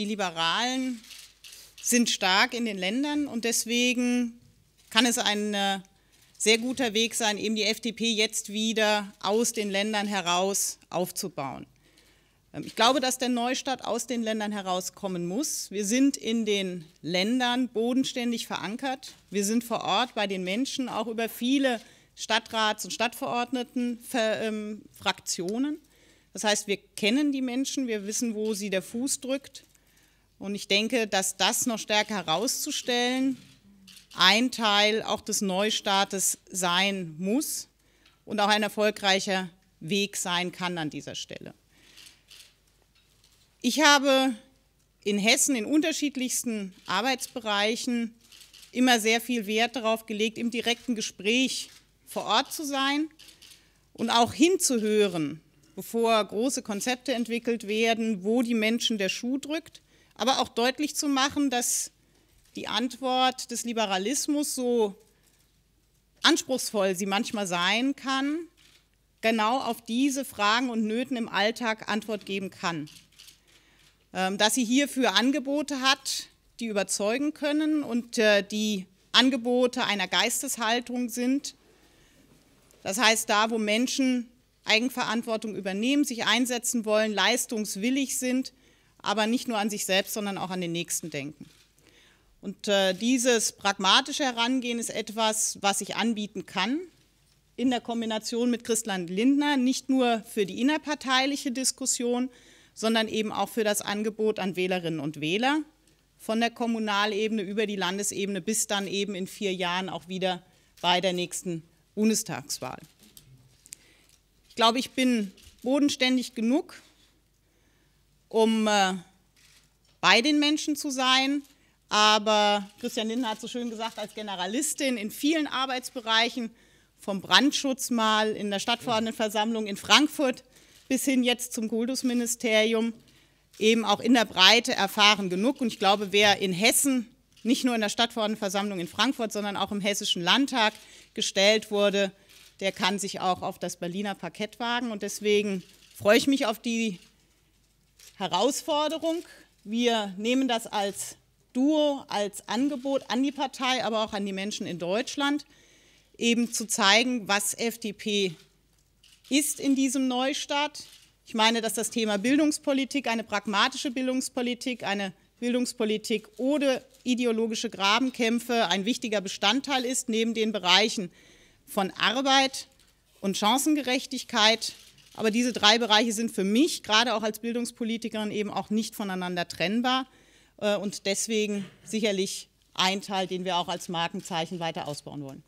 die Liberalen sind stark in den Ländern und deswegen kann es ein äh, sehr guter Weg sein, eben die FDP jetzt wieder aus den Ländern heraus aufzubauen. Ähm, ich glaube, dass der Neustart aus den Ländern herauskommen muss. Wir sind in den Ländern bodenständig verankert. Wir sind vor Ort bei den Menschen, auch über viele Stadtrats- und Stadtverordnetenfraktionen. Ähm, das heißt, wir kennen die Menschen, wir wissen, wo sie der Fuß drückt. Und ich denke, dass das noch stärker herauszustellen ein Teil auch des Neustartes sein muss und auch ein erfolgreicher Weg sein kann an dieser Stelle. Ich habe in Hessen in unterschiedlichsten Arbeitsbereichen immer sehr viel Wert darauf gelegt, im direkten Gespräch vor Ort zu sein und auch hinzuhören, bevor große Konzepte entwickelt werden, wo die Menschen der Schuh drückt aber auch deutlich zu machen, dass die Antwort des Liberalismus, so anspruchsvoll sie manchmal sein kann, genau auf diese Fragen und Nöten im Alltag Antwort geben kann. Ähm, dass sie hierfür Angebote hat, die überzeugen können und äh, die Angebote einer Geisteshaltung sind. Das heißt, da, wo Menschen Eigenverantwortung übernehmen, sich einsetzen wollen, leistungswillig sind, aber nicht nur an sich selbst, sondern auch an den Nächsten denken. Und äh, dieses pragmatische Herangehen ist etwas, was ich anbieten kann in der Kombination mit Christland Lindner, nicht nur für die innerparteiliche Diskussion, sondern eben auch für das Angebot an Wählerinnen und Wähler von der Kommunalebene über die Landesebene bis dann eben in vier Jahren auch wieder bei der nächsten Bundestagswahl. Ich glaube, ich bin bodenständig genug, um äh, bei den Menschen zu sein. Aber Christian Lindner hat so schön gesagt, als Generalistin in vielen Arbeitsbereichen, vom Brandschutz mal in der Stadtverordnetenversammlung in Frankfurt bis hin jetzt zum Kultusministerium, eben auch in der Breite erfahren genug. Und ich glaube, wer in Hessen, nicht nur in der Stadtverordnetenversammlung in Frankfurt, sondern auch im Hessischen Landtag gestellt wurde, der kann sich auch auf das Berliner Parkett wagen. Und deswegen freue ich mich auf die Herausforderung. Wir nehmen das als Duo, als Angebot an die Partei, aber auch an die Menschen in Deutschland, eben zu zeigen, was FDP ist in diesem Neustart. Ich meine, dass das Thema Bildungspolitik, eine pragmatische Bildungspolitik, eine Bildungspolitik ohne ideologische Grabenkämpfe ein wichtiger Bestandteil ist, neben den Bereichen von Arbeit und Chancengerechtigkeit aber diese drei Bereiche sind für mich, gerade auch als Bildungspolitikerin, eben auch nicht voneinander trennbar äh, und deswegen sicherlich ein Teil, den wir auch als Markenzeichen weiter ausbauen wollen.